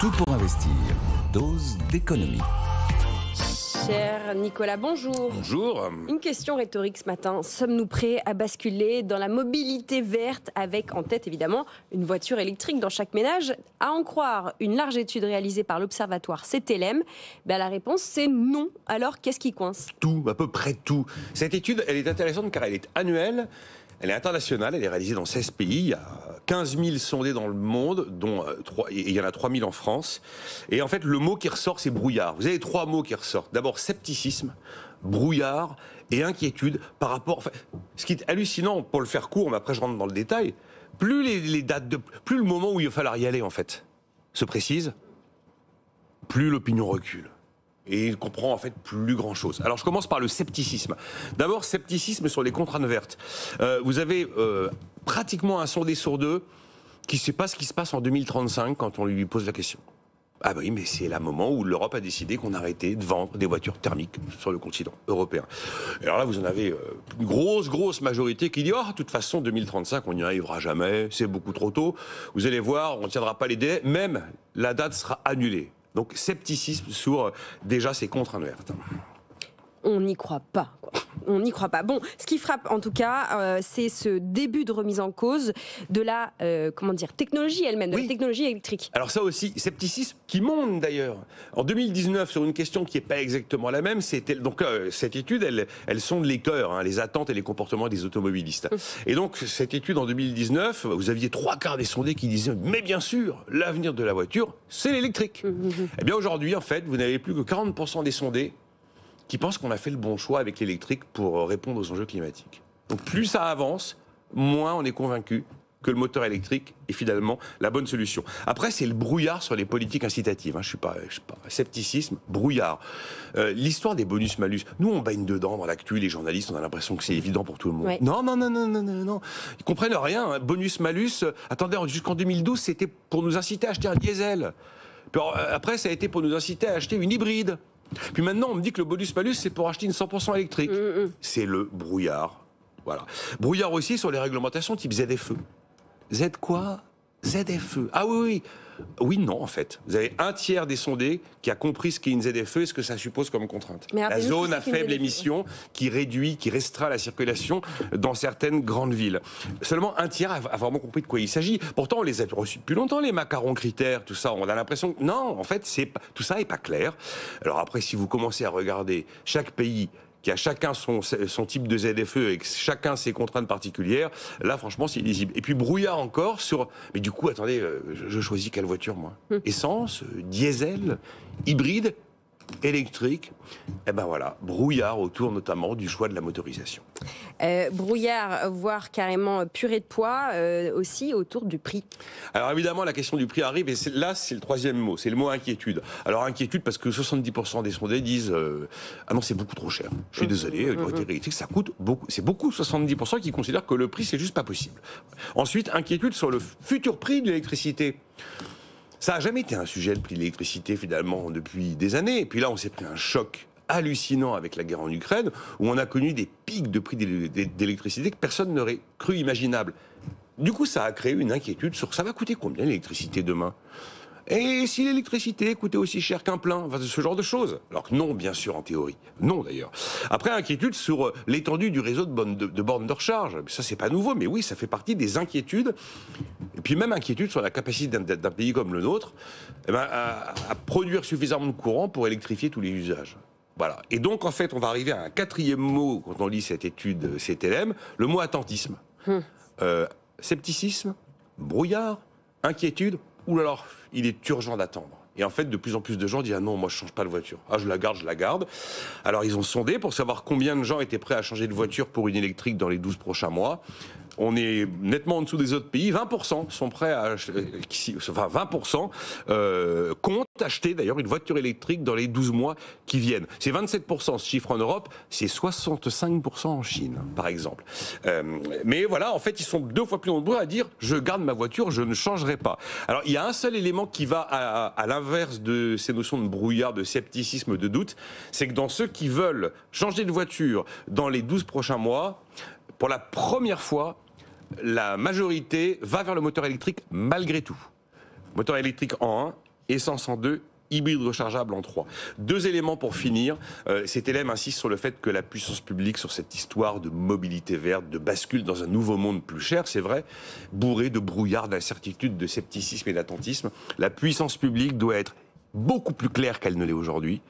Tout pour investir. Dose d'économie. Cher Nicolas, bonjour. Bonjour. Une question rhétorique ce matin. Sommes-nous prêts à basculer dans la mobilité verte avec en tête évidemment une voiture électrique dans chaque ménage À en croire une large étude réalisée par l'observatoire CTLM, ben, la réponse c'est non. Alors qu'est-ce qui coince Tout, à peu près tout. Cette étude, elle est intéressante car elle est annuelle elle est internationale, elle est réalisée dans 16 pays. Il y a 15 000 sondés dans le monde, dont euh, il y en a 3 000 en France. Et en fait, le mot qui ressort, c'est brouillard. Vous avez trois mots qui ressortent. D'abord, scepticisme, brouillard et inquiétude par rapport. ce qui est hallucinant, pour le faire court, mais après je rentre dans le détail, plus les, les dates de, plus le moment où il va falloir y aller, en fait, se précise, plus l'opinion recule et il comprend en fait plus grand chose. Alors je commence par le scepticisme. D'abord, scepticisme sur les contraintes vertes. Euh, vous avez euh, pratiquement un sondé des deux qui ne sait pas ce qui se passe en 2035 quand on lui pose la question. Ah bah oui, mais c'est le moment où l'Europe a décidé qu'on arrêtait de vendre des voitures thermiques sur le continent européen. Et alors là, vous en avez euh, une grosse, grosse majorité qui dit Ah, de toute façon, 2035, on n'y arrivera jamais, c'est beaucoup trop tôt. Vous allez voir, on ne tiendra pas les délais, même la date sera annulée. Donc scepticisme sur euh, déjà c'est contre un On n'y croit pas on n'y croit pas. Bon, ce qui frappe en tout cas, euh, c'est ce début de remise en cause de la euh, comment dire technologie elle-même, de la technologie électrique. Alors ça aussi, scepticisme qui monte d'ailleurs. En 2019, sur une question qui n'est pas exactement la même, c'était donc euh, cette étude, elle, elle sonde les cœurs, hein, les attentes et les comportements des automobilistes. Mmh. Et donc cette étude en 2019, vous aviez trois quarts des sondés qui disaient mais bien sûr, l'avenir de la voiture, c'est l'électrique. Mmh, mmh, eh bien aujourd'hui, en fait, vous n'avez plus que 40% des sondés qui pensent qu'on a fait le bon choix avec l'électrique pour euh, répondre aux enjeux climatiques. Donc plus ça avance, moins on est convaincu que le moteur électrique est finalement la bonne solution. Après, c'est le brouillard sur les politiques incitatives. Hein. Je suis pas, suis pas scepticisme, brouillard. Euh, l'histoire des bonus-malus. Nous, on baigne dedans dans l'actu. Les journalistes, on a l'impression que c'est évident pour tout le monde. Non, non, non, non, non, non, non. Ils comprennent rien. Hein. Bonus-malus. Euh, attendez, jusqu'en 2012, c'était pour nous inciter à acheter un diesel. après, ça a été pour nous inciter à acheter une hybride. Puis maintenant, on me dit que le bonus-malus, c'est pour acheter une 100% électrique. Mm, mm. C'est le brouillard. Voilà. Brouillard aussi sur les réglementations type ZFE. Z quoi ZFE. Ah oui, oui. Oui, non, en fait. Vous avez un tiers des sondés qui a compris ce qu'est une ZFE et ce que ça suppose comme contrainte. la zone à faible émission qui réduit, qui restera la circulation dans certaines grandes villes. Seulement un tiers a vraiment compris de quoi il s'agit. Pourtant, on les a reçus depuis longtemps, les macarons critères, tout ça. On a l'impression que non, en fait, c'est tout ça n'est pas clair. Alors après, si vous commencez à regarder chaque pays qui a chacun son, type de ZFE et chacun ses contraintes particulières, là, franchement, c'est illisible. Et puis, brouillard encore sur. Mais du coup, attendez, euh, je choisis quelle voiture, moi hum. Essence, euh, diesel, hybride électrique. Et eh ben voilà, brouillard autour notamment du choix de la motorisation. Euh, brouillard, voire carrément purée de poids, euh, aussi autour du prix. Alors évidemment, la question du prix arrive, et là, c'est le troisième mot, c'est le mot inquiétude. Alors inquiétude parce que 70% des sondés disent euh, Ah non, c'est beaucoup trop cher. Je suis désolé, mmh. mmh. électrique, ça coûte beaucoup. C'est beaucoup, 70% qui considèrent que le prix, c'est juste pas possible. Ensuite, inquiétude sur le futur prix de l'électricité. Ça n'a jamais été un sujet, le prix de l'électricité, finalement, depuis des années. Et puis là, on s'est pris un choc hallucinant avec la guerre en Ukraine, où on a connu des pics de prix d'électricité que personne n'aurait cru imaginable. Du coup, ça a créé une inquiétude sur ça va coûter combien l'électricité demain et si l'électricité coûtait aussi cher qu'un plein enfin, Ce genre de choses. Alors que non, bien sûr, en théorie. Non, d'ailleurs. Après, inquiétude sur euh, l'étendue du réseau de bornes de, recharge. Ça, c'est pas nouveau, mais oui, ça fait partie des inquiétudes. Et puis même inquiétude sur la capacité d'un pays comme le nôtre eh ben, à, produire suffisamment de courant pour électrifier tous les usages. Voilà. Et donc, en fait, on va arriver à un quatrième mot quand on lit cette étude euh, CTLM, le mot attentisme. Hmm. Euh, scepticisme, brouillard, inquiétude, ou alors il est urgent d'attendre. Et en fait, de plus en plus de gens disent ah non, moi je change pas de voiture. Ah je la garde, je la garde. Alors ils ont sondé pour savoir combien de gens étaient prêts à changer de voiture pour une électrique dans les 12 prochains mois. On est nettement en dessous des autres pays. 20% sont prêts à, euh, enfin 20% euh, comptent acheter d'ailleurs une voiture électrique dans les 12 mois qui viennent. C'est 27% ce chiffre en Europe, c'est 65% en Chine, par exemple. Euh, mais voilà, en fait, ils sont deux fois plus nombreux à dire je garde ma voiture, je ne changerai pas. Alors, il y a un seul élément qui va à, à l'inverse de ces notions de brouillard, de scepticisme, de doute, c'est que dans ceux qui veulent changer de voiture dans les 12 prochains mois, pour la première fois, la majorité va vers le moteur électrique malgré tout. Moteur électrique en 1, essence en deux, hybride rechargeable en trois. Deux éléments pour finir. Euh, cet élève insiste sur le fait que la puissance publique, sur cette histoire de mobilité verte, de bascule dans un nouveau monde plus cher, c'est vrai, bourré de brouillard, d'incertitude, de scepticisme et d'attentisme, la puissance publique doit être beaucoup plus claire qu'elle ne l'est aujourd'hui,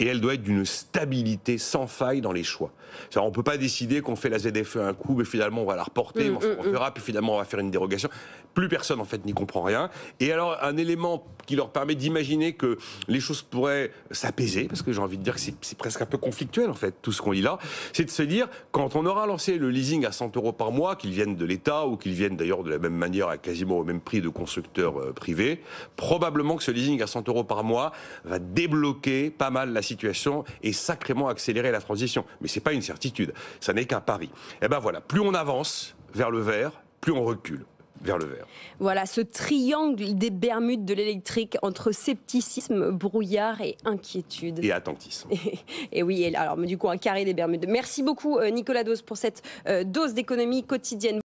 et elle doit être d'une stabilité sans faille dans les choix. On ne peut pas décider qu'on fait la ZFE un coup, mais finalement on va la reporter, mm, on mm, mm. verra, puis finalement on va faire une dérogation. Plus personne en fait n'y comprend rien. Et alors un élément qui leur permet d'imaginer que les choses pourraient s'apaiser, parce que j'ai envie de dire que c'est presque un peu conflictuel en fait, tout ce qu'on lit là, c'est de se dire, quand on aura lancé le leasing à 100 euros par mois, qu'il vienne de l'État ou qu'il vienne d'ailleurs de la même manière à quasiment au même prix de constructeurs euh, privés, probablement que ce leasing à 100 euros par mois mois va débloquer pas mal la situation et sacrément accélérer la transition. Mais c'est pas une certitude, ça n'est qu'un pari. Et eh ben voilà, plus on avance vers le vert, plus on recule vers le vert. Voilà ce triangle des Bermudes de l'électrique entre scepticisme, brouillard et inquiétude. Et attentisme. Et, oui, alors du coup un carré des Bermudes. Merci beaucoup euh, Nicolas Dose pour cette euh, dose d'économie quotidienne.